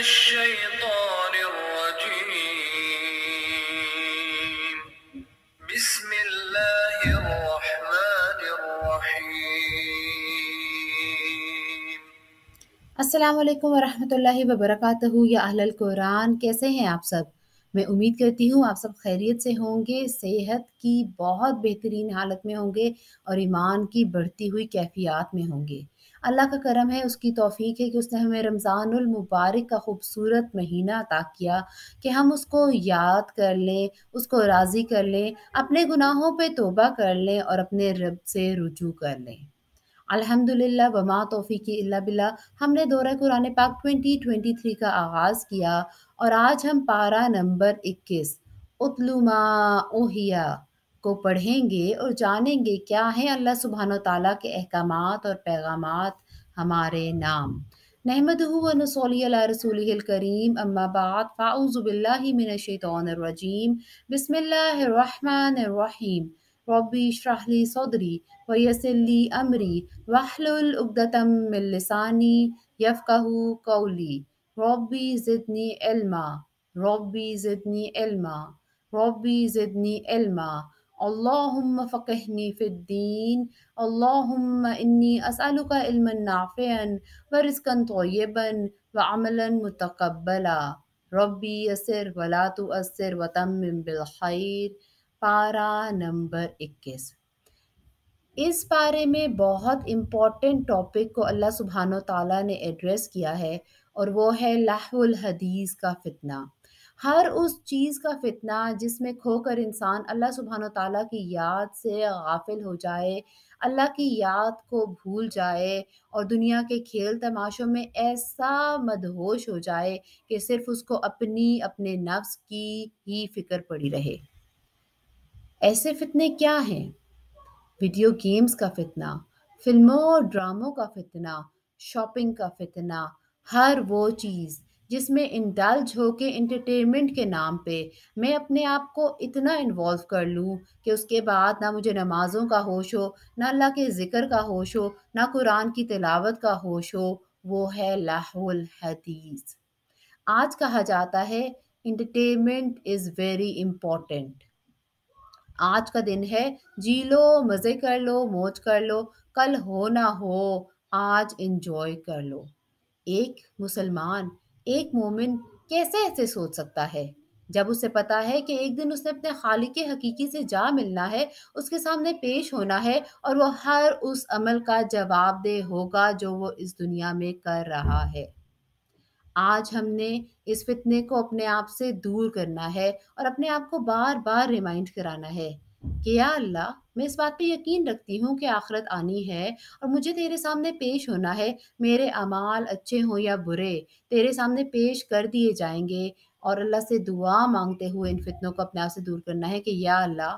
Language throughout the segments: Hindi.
الشيطان الرجيم بسم الله الرحمن الرحيم या अहल कुरान कैसे हैं आप सब मैं उम्मीद करती हूँ आप सब खैरियत से होंगे सेहत की बहुत बेहतरीन हालत में होंगे और ईमान की बढ़ती हुई कैफियत में होंगे अल्लाह का करम है उसकी तौफीक है कि उसने हमें रमज़ानुल मुबारक का खूबसूरत महीना अता किया कि हम उसको याद कर लें उसको राज़ी कर लें अपने गुनाहों पे तोबा कर लें और अपने रब से रुजू कर लें अल्हम्दुलिल्लाह वमा तोफ़ी इल्ला बिल्ला हमने दौरा कुरान पाक 2023 का आगाज़ किया और आज हम पारा नंबर 21 उतलुमा ओहिया को पढ़ेंगे और जानेंगे क्या है अल्लाह सुबहान ताली के अहकाम और पैगाम हमारे नाम नहमद रसूल करीम अम्माबाद फ़ाउज़बिल्लिमिनशैतरजीम बसमिल्लर रहीम रबी शराहली सदरी ويسر لي أمري واحلل عقدة من لساني يفقه قولي ربي زدني علما ربي زدني علما ربي زدني علما اللهم فقهني في الدين اللهم إني أسألك علما نافعا ورزقا طيبا وعملا متقبلا ربي يسر ولا تؤثر وتمم بالخير بارا نمبر 21 इस बारे में बहुत इम्पॉर्टेंट टॉपिक को अल्लाह सुबहान तला ने एड्रेस किया है और वो है लाहुल हदीस का फितना हर उस चीज़ का फितना जिसमें खोकर इंसान अल्लाह सुबहान तला की याद से गाफिल हो जाए अल्लाह की याद को भूल जाए और दुनिया के खेल तमाशों में ऐसा मदहोश हो जाए कि सिर्फ उसको अपनी अपने नफ्स की ही फिक्र पड़ी रहे ऐसे फितने क्या हैं वीडियो गेम्स का फितना फिल्मों और ड्रामों का फितना शॉपिंग का फितना हर वो चीज़ जिसमें इंडल्ज हो के इंटरटेनमेंट के नाम पे मैं अपने आप को इतना इन्वॉल्व कर लूँ कि उसके बाद ना मुझे नमाज़ों का होश हो ना अल्लाह के ज़िक्र का होश हो ना कुरान की तिलावत का होश हो वो है लाहौल हदीस आज कहा जाता है इंटरटेनमेंट इज़ वेरी इम्पोर्टेंट आज का दिन है जी लो मज़े कर लो मौज कर लो कल हो ना हो आज इंजॉय कर लो एक मुसलमान एक मोमिन कैसे ऐसे सोच सकता है जब उसे पता है कि एक दिन उसने अपने खालिक हकीकी से जा मिलना है उसके सामने पेश होना है और वह हर उस अमल का जवाबदेह होगा जो वो इस दुनिया में कर रहा है आज हमने इस फितने को अपने आप से दूर करना है और अपने आप को बार बार रिमाइंड कराना है कि या अल्लाह मैं इस बात पे यकीन रखती हूँ कि आखिरत आनी है और मुझे तेरे सामने पेश होना है मेरे अमाल अच्छे हों या बुरे तेरे सामने पेश कर दिए जाएंगे और अल्लाह से दुआ मांगते हुए इन फितनों को अपने आप से दूर करना है कि या अल्लाह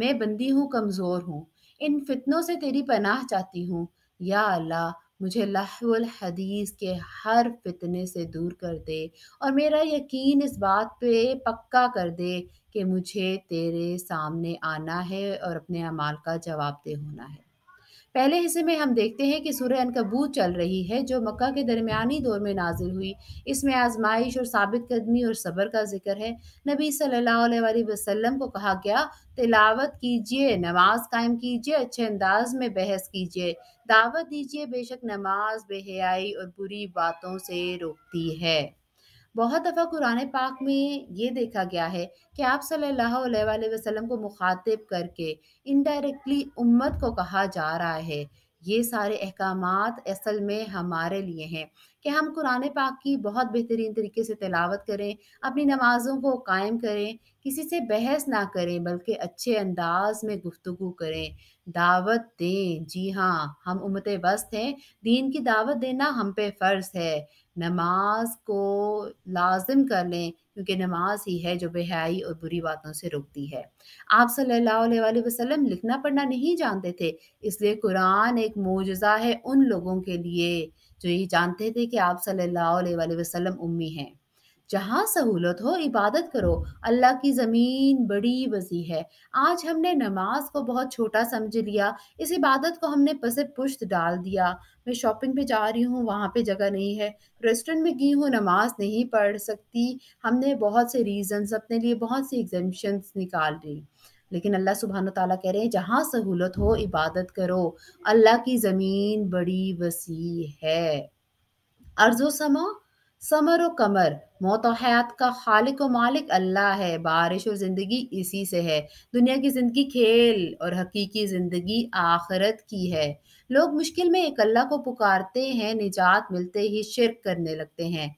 मैं बंदी हूँ कमज़ोर हूँ इन फितनों से तेरी पनाह चाहती हूँ या अल्लाह मुझे लहवल हदीस के हर फितने से दूर कर दे और मेरा यकीन इस बात पे पक्का कर दे कि मुझे तेरे सामने आना है और अपने अमाल का जवाब दे होना है पहले हिस्से में हम देखते हैं कि सूर्य अनकबूत चल रही है जो मक्का के दरमियानी दौर में नाजिल हुई इसमें आजमाइश और साबित कदमी और सब्र का जिक्र है नबी सल्लल्लाहु अलैहि वसल्लम को कहा गया तिलावत कीजिए नमाज कायम कीजिए अच्छे अंदाज में बहस कीजिए दावत दीजिए बेशक नमाज बेहयाई और बुरी बातों से रोकती है बहुत दफ़ा कुरान पाक में ये देखा गया है कि आप सल्लल्लाहु अलैहि वसल्लम को मुखातिब करके इनडायरेक्टली उम्मत को कहा जा रहा है ये सारे अहकाम असल में हमारे लिए हैं कि हम कुरान पाक की बहुत बेहतरीन तरीके से तलावत करें अपनी नमाज़ों को कायम करें किसी से बहस ना करें बल्कि अच्छे अंदाज में गुफ्तु करें दावत दें जी हाँ हम उमत वस्त हैं दीन की दावत देना हम पे फ़र्ज़ है नमाज को लाजिम कर लें क्योंकि नमाज ही है जो बेहयाई और बुरी बातों से रुकती है आप सल्लल्लाहु अलैहि वसल्लम लिखना पढ़ना नहीं जानते थे इसलिए कुरान एक मोजा है उन लोगों के लिए जो ये जानते थे कि आप सल्लल्लाहु अलैहि वसल्लम उम्मी हैं जहाँ सहूलत हो इबादत करो अल्लाह की ज़मीन बड़ी वसी है आज हमने नमाज को बहुत छोटा समझ लिया इस इबादत को हमने पसे पुश्त डाल दिया मैं शॉपिंग पे जा रही हूँ वहाँ पे जगह नहीं है रेस्टोरेंट में गई हूँ नमाज नहीं पढ़ सकती हमने बहुत से रीज़न्स अपने लिए बहुत सी एग्जाम्शंस निकाल ली लेकिन अल्लाह सुबहान तला कह रहे हैं जहाँ सहूलत हो इबादत करो अल्लाह की ज़मीन बड़ी वसी है अर्जो समा समर व कमर मौत और हयात का खालिक व मालिक अल्लाह है बारिश और ज़िंदगी इसी से है दुनिया की ज़िंदगी खेल और हकीकी ज़िंदगी आखरत की है लोग मुश्किल में एक अल्लाह को पुकारते हैं निजात मिलते ही शिरक करने लगते हैं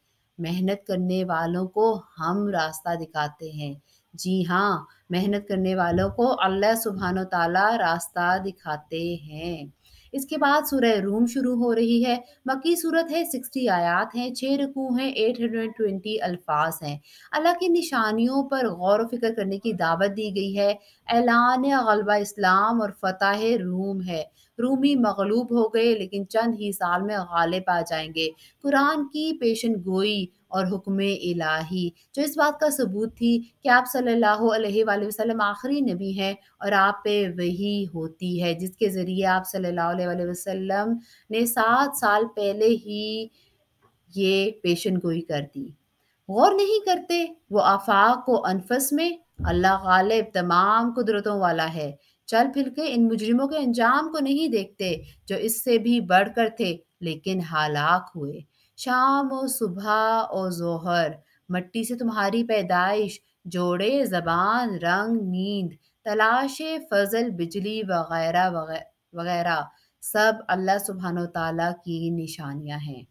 मेहनत करने वालों को हम रास्ता दिखाते हैं जी हाँ मेहनत करने वालों को अल्लाह सुबहान तला रास्ता दिखाते हैं इसके बाद सूरह रूम शुरू हो रही है मक्की सूरत है सिक्सटी आयात हैं छः रकू हैं एट हंड्रेड ट्वेंटी अल्फाज हैं अल्लाह की निशानियों पर गौर व फिक्र करने की दावत दी गई है ऐलान गलबा इस्लाम और फतेह रूम है रूमी मगलूब हो गए लेकिन चंद ही साल में गालिब आ जाएंगे कुरान की पेशन गोई और हुक्म इलाही जो इस बात का सबूत थी कि आप सल्लल्लाहु अलैहि वसल्लम आखिरी नबी हैं और आप पे वही होती है जिसके ज़रिए आप सल्लल्लाहु अलैहि वसल्लम ने सात साल पहले ही ये पेशन गोई कर दी गौर नहीं करते वो आफाक को अनफस में अल्लाह गालिब तमाम कुदरतों वाला है चल फिर के इन मुजरिमों के अंजाम को नहीं देखते जो इससे भी बढ़कर थे लेकिन हालाक हुए शाम और सुबह और जोहर मट्टी से तुम्हारी पैदाइश जोड़े जबान रंग नींद तलाश फजल बिजली वगैरह वगैरह सब अल्लाह सुबहान तला की निशानियां हैं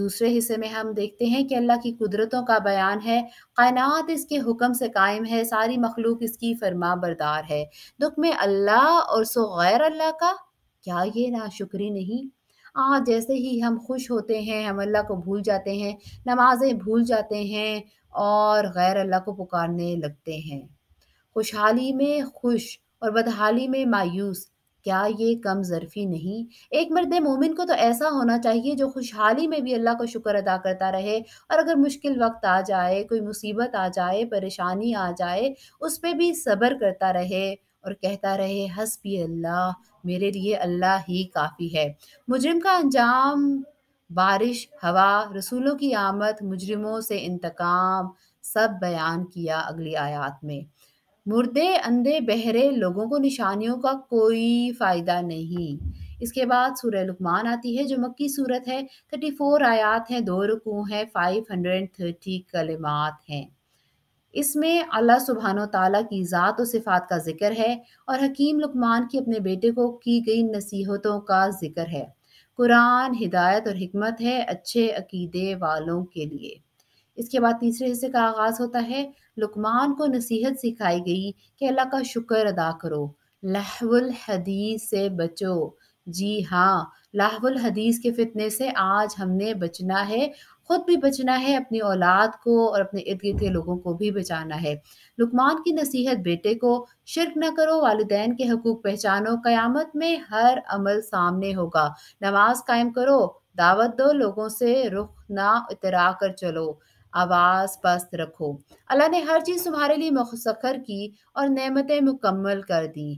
दूसरे हिस्से में हम देखते हैं कि अल्लाह की कुदरतों का बयान है कायनात इसके हुक्म से कायम है सारी मखलूक इसकी फरमा बरदार है दुख में अल्लाह और सो गैर अल्लाह का क्या ये नाशुक्री नहीं आ हाँ, जैसे ही हम खुश होते हैं हम अल्लाह को भूल जाते हैं नमाज़ें भूल जाते हैं और गैर अल्लाह को पुकारने लगते हैं खुशहाली में खुश और बदहाली में मायूस क्या ये कम ज़रफ़ी नहीं एक मर्द मोमिन को तो ऐसा होना चाहिए जो खुशहाली में भी अल्लाह को शुक्र अदा करता रहे और अगर मुश्किल वक्त आ जाए कोई मुसीबत आ जाए परेशानी आ जाए उस पर भी सब्र करता रहे और कहता रहे हसबी अल्लाह मेरे लिए अल्लाह ही काफ़ी है मुजरिम का अंजाम बारिश हवा रसूलों की आमद मुजरिमों से इंतकाम सब बयान किया अगली आयात में मुर्दे अंधे बहरे लोगों को निशानियों का कोई फ़ायदा नहीं इसके बाद सूर्य लुकमान आती है जो मक्की सूरत है थर्टी फोर आयात हैं दो रुकू हैं फाइव हंड्रेड थर्टी कलिमात हैं इसमें अल्लाह सुबहान तला की ज़ात और सिफ़ात का जिक्र है और हकीम लुकमान की अपने बेटे को की गई नसीहतों का जिक्र है कुरान हिदायत और हमत है अच्छे अकीदे वालों के लिए इसके बाद तीसरे हिस्से का आगाज़ होता है लुकमान को नसीहत सिखाई गई कि अल्लाह का शुक्र अदा करो लहवुल हदीस से बचो जी हाँ लाहवल हदीस के फितने से आज हमने बचना है खुद भी बचना है अपनी औलाद को और अपने इर्द गिर्द के लोगों को भी बचाना है लुकमान की नसीहत बेटे को शिरक न करो वालदेन के हकूक पहचानो क़यामत में हर अमल सामने होगा नमाज कायम करो दावत दो लोगों से रुख ना इतरा कर चलो आवाज़ पस्त रखो अल्लाह ने हर चीज़ तुम्हारे लिए मुखसर की और नेमतें मुकम्मल कर दी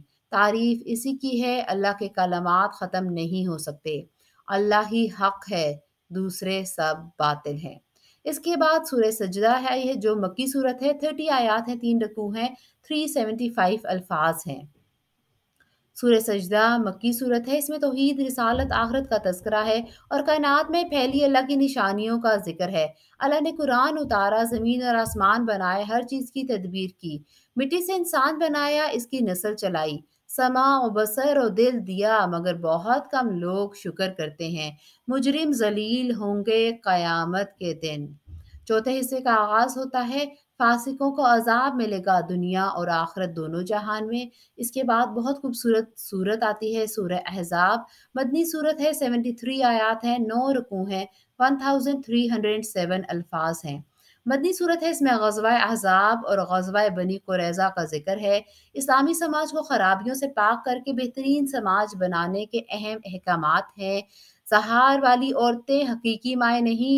तारीफ इसी की है अल्लाह के कलमात ख़त्म नहीं हो सकते अल्लाह ही हक है दूसरे सब बातिल हैं इसके बाद सूर्य सजदा है यह जो मक्की सूरत है थर्टी आयात हैं तीन रकू हैं थ्री सेवेंटी फाइव अल्फाज हैं सूर्य सजदा मक्की सूरत है इसमें तोहीद रिसालत आखरत का तस्करा है और कायनात में फैली अल्लाह की निशानियों का जिक्र है अल्लाह ने कुरान उतारा ज़मीन और आसमान बनाए हर चीज़ की तदबीर की मिट्टी से इंसान बनाया इसकी नस्ल चलाई समा व बसर और दिल दिया मगर बहुत कम लोग शुक्र करते हैं मुजरिम जलील होंगे क़यामत के दिन चौथे हिस्से का आगाज़ होता है फासिकों को अजाब मिलेगा दुनिया और आखरत दोनों जहान में इसके बाद बहुत खूबसूरत सूरत आती है सूर एहजाब मदनी सूरत है थ्री आयात हैं नौ रकू हैं सेवन अल्फाज हैं मदनी सूरत है इसमें गजवा अहजाब और गजवा बनी कुरैजा का जिक्र है इस्लामी समाज को खराबियों से पाक करके बेहतरीन समाज बनाने के अहम अहकाम हैं सहार वाली औरतें हकीकी माए नहीं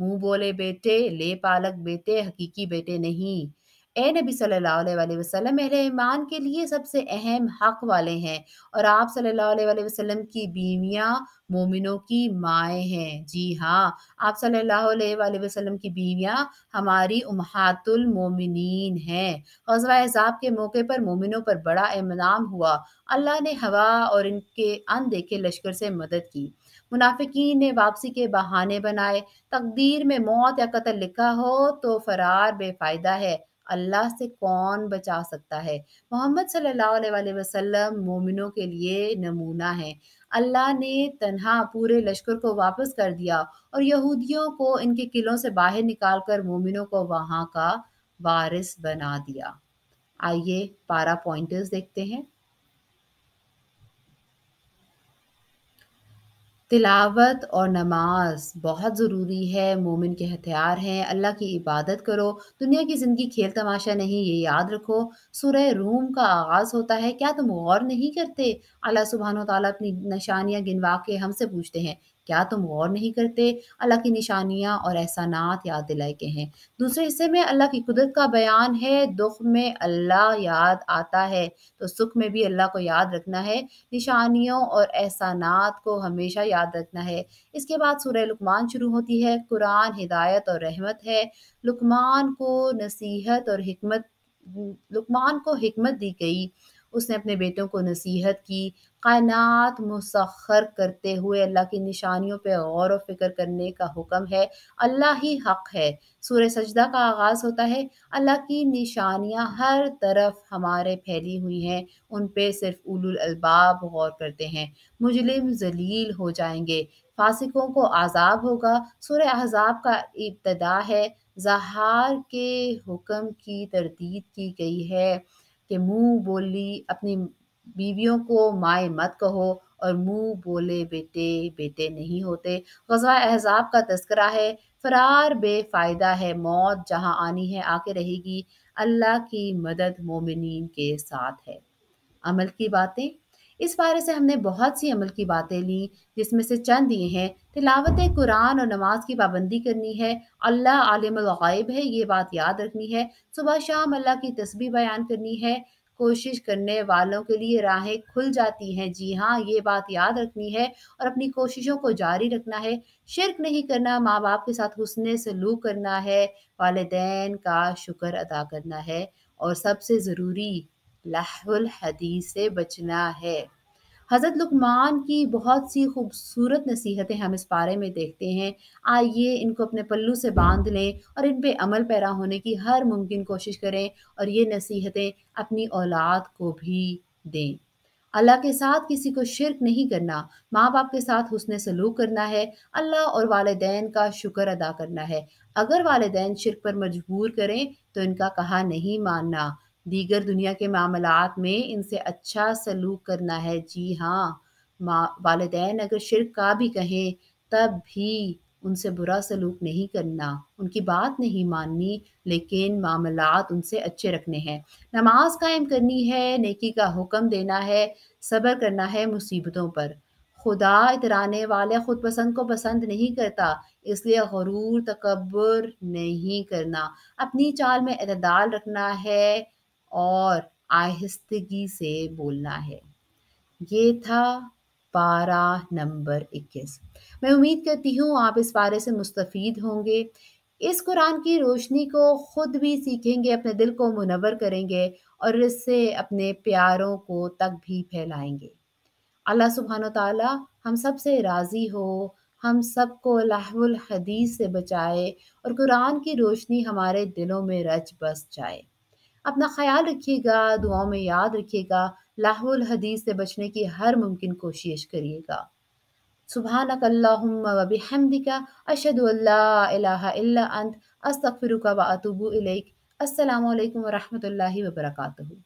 मुंह बोले बेटे ले पालक बेटे हकीकी बेटे नहीं ए नबी सल्लल्लाहु अलैहि वसल्लम अहले ईमान के लिए सबसे अहम हक वाले हैं और आप सल्लल्लाहु अलैहि वसल्लम की बीवियाँ मोमिनों की माएँ हैं जी हाँ आप सल्लल्लाहु अलैहि वसल्लम की बीवियाँ हमारी उमहातुल मोमिनीन हैं गजवा एजाब के मौके पर मोमिनों पर बड़ा इमनाम हुआ अल्लाह ने हवा और इनके अनदेखे लश्कर से मदद की मुनाफिकीन ने वापसी के बहाने बनाए तकदीर में मौत या कत्ल लिखा हो तो फरार बेफायदा है अल्लाह से कौन बचा सकता है मोहम्मद सल्लल्लाहु अलैहि वसल्लम मोमिनों के लिए नमूना है अल्लाह ने तनहा पूरे लश्कर को वापस कर दिया और यहूदियों को इनके किलों से बाहर निकाल कर मोमिनों को वहाँ का वारिस बना दिया आइए पारा पॉइंटर्स देखते हैं तिलावत और नमाज बहुत ज़रूरी है मोमिन के हथियार हैं अल्लाह की इबादत करो दुनिया की ज़िंदगी खेल तमाशा नहीं ये याद रखो सुरह रूम का आगाज़ होता है क्या तुम गौर नहीं करते अल्लाह सुबहान तला अपनी निशानियाँ गिनवा के हमसे पूछते हैं क्या तुम गौर नहीं करते अल्लाह की निशानियाँ और एहसानात याद दिलाए के हैं दूसरे हिस्से में अल्लाह की कुदरत का बयान है दुख में अल्लाह याद आता है तो सुख में भी अल्लाह को याद रखना है निशानियों और एहसानात को हमेशा याद रखना है इसके बाद सूर्य लुकमान शुरू होती है कुरान हिदायत और रहमत है लुकमान को नसीहत और हमत लुकमान को हमत दी गई उसने अपने बेटों को नसीहत की कायनात मुसखर करते हुए अल्लाह की निशानियों पे गौर व फिक्र करने का हुक्म है अल्लाह ही हक है सूर्य सजदा का आगाज़ होता है अल्लाह की निशानियाँ हर तरफ हमारे फैली हुई हैं उन पर सिर्फ उलुल अलबाब गौर करते हैं मुजलिम जलील हो जाएंगे फासिकों को आज़ाब होगा सुर अहजाब का इब्तदा है जहार के हुक्म की तरदीद की गई है कि मुंह बोली अपनी बीवियों को माए मत कहो और मुंह बोले बेटे बेटे नहीं होते गजा एहजाब का तस्करा है फरार बेफायदा है मौत जहां आनी है आके रहेगी अल्लाह की मदद मोमिन के साथ है अमल की बातें इस बारे से हमने बहुत सी अमल की बातें ली जिसमें से चंद ये हैं तिलावत कुरान और नमाज की पाबंदी करनी है अल्लाह आलिम गायब है ये बात याद रखनी है सुबह शाम अल्लाह की तस्बी बयान करनी है कोशिश करने वालों के लिए राहें खुल जाती हैं जी हाँ ये बात याद रखनी है और अपनी कोशिशों को जारी रखना है शिरक नहीं करना माँ बाप के साथ हुसन सलूक करना है वालदेन का शुक्र अदा करना है और सबसे ज़रूरी लाहुल हदीस से बचना है हज़रत लुकमान की बहुत सी खूबसूरत नसीहतें हम इस बारे में देखते हैं आइए इनको अपने पल्लू से बांध लें और इन पर अमल पैरा होने की हर मुमकिन कोशिश करें और ये नसीहतें अपनी औलाद को भी दें अल्लाह के साथ किसी को शिरक नहीं करना माँ बाप के साथ हुसन सलूक करना है अल्लाह और वालदेन का शुक्र अदा करना है अगर वालदेन शिरक पर मजबूर करें तो इनका कहा नहीं मानना दीगर दुनिया के मामलात में इनसे अच्छा सलूक करना है जी हाँ वालदेन अगर शिरक का भी कहें तब भी उनसे बुरा सलूक नहीं करना उनकी बात नहीं माननी लेकिन मामलात उनसे अच्छे रखने हैं नमाज कायम करनी है नेकी का हुक्म देना है सब्र करना है मुसीबतों पर खुदा इतराने वाले खुद पसंद को पसंद नहीं करता इसलिए गरूर तकबर नहीं करना अपनी चाल में अतदाल रखना है और आहिस्तगी से बोलना है ये था पारा नंबर 21 मैं उम्मीद करती हूँ आप इस पारे से मुस्तफ़ होंगे इस कुरान की रोशनी को ख़ुद भी सीखेंगे अपने दिल को मुनवर करेंगे और इससे अपने प्यारों को तक भी फैलाएंगे अल्लाह सुबहान ताला हम सब से राज़ी हो हम सब को लाहुल हदीस से बचाए और कुरान की रोशनी हमारे दिलों में रच बस जाए अपना ख्याल रखिएगा दुआओं में याद रखिएगा लाहौल हदीस से बचने की हर मुमकिन कोशिश करिएगा सुबह अल्लाहुम्मा अशद अल्लाह अशहदु अल्ला इलाहा इल्ला व